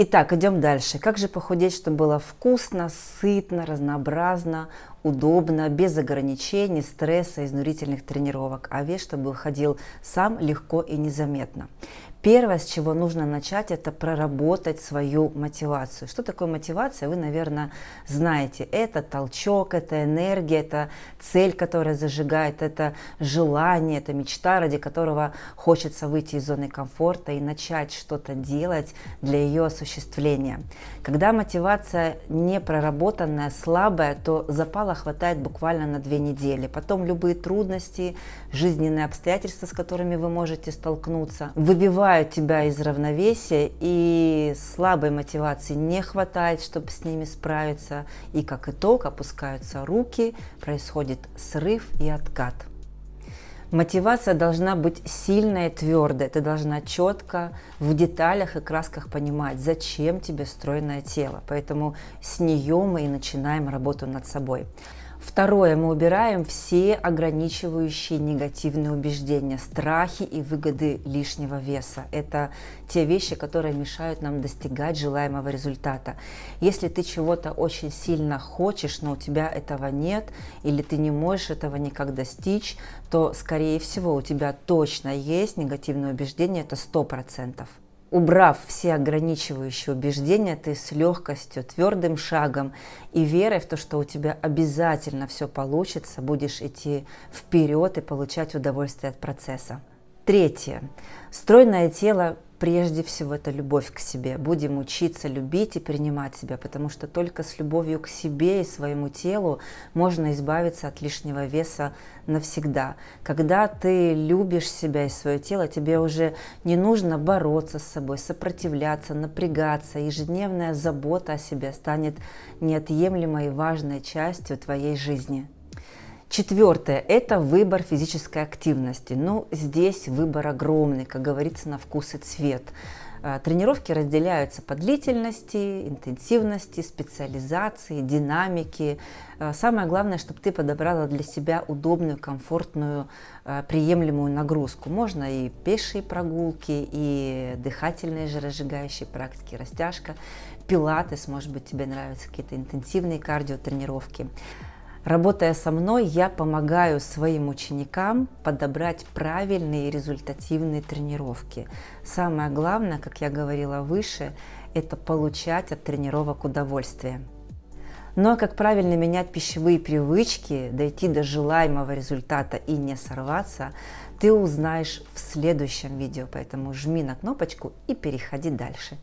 Итак, идем дальше. Как же похудеть, чтобы было вкусно, сытно, разнообразно, удобно, без ограничений, стресса, изнурительных тренировок, а вес, чтобы выходил сам легко и незаметно. Первое, с чего нужно начать, это проработать свою мотивацию. Что такое мотивация, вы, наверное, знаете. Это толчок, это энергия, это цель, которая зажигает, это желание, это мечта, ради которого хочется выйти из зоны комфорта и начать что-то делать для ее осуществления. Когда мотивация не проработанная, слабая, то запала хватает буквально на две недели. Потом любые трудности, жизненные обстоятельства, с которыми вы можете столкнуться, выбивают выбивают тебя из равновесия, и слабой мотивации не хватает, чтобы с ними справиться, и как итог опускаются руки, происходит срыв и откат. Мотивация должна быть сильная, твердая. Ты должна четко в деталях и красках понимать, зачем тебе стройное тело. Поэтому с нее мы и начинаем работу над собой. Второе, мы убираем все ограничивающие негативные убеждения, страхи и выгоды лишнего веса. Это те вещи, которые мешают нам достигать желаемого результата. Если ты чего-то очень сильно хочешь, но у тебя этого нет, или ты не можешь этого никак достичь, то, скорее всего, у тебя точно есть негативное убеждение, это 100%. Убрав все ограничивающие убеждения, ты с легкостью, твердым шагом и верой в то, что у тебя обязательно все получится, будешь идти вперед и получать удовольствие от процесса. Третье. Стройное тело прежде всего это любовь к себе. Будем учиться любить и принимать себя, потому что только с любовью к себе и своему телу можно избавиться от лишнего веса навсегда. Когда ты любишь себя и свое тело, тебе уже не нужно бороться с собой, сопротивляться, напрягаться. Ежедневная забота о себе станет неотъемлемой и важной частью твоей жизни. Четвертое – это выбор физической активности. Ну, здесь выбор огромный, как говорится, на вкус и цвет. Э, тренировки разделяются по длительности, интенсивности, специализации, динамике. Э, самое главное, чтобы ты подобрала для себя удобную, комфортную, э, приемлемую нагрузку. Можно и пешие прогулки, и дыхательные жиросжигающие практики, растяжка, пилатес, может быть, тебе нравятся какие-то интенсивные кардиотренировки. тренировки Работая со мной, я помогаю своим ученикам подобрать правильные результативные тренировки. Самое главное, как я говорила выше, это получать от тренировок удовольствие. Ну а как правильно менять пищевые привычки, дойти до желаемого результата и не сорваться, ты узнаешь в следующем видео, поэтому жми на кнопочку и переходи дальше.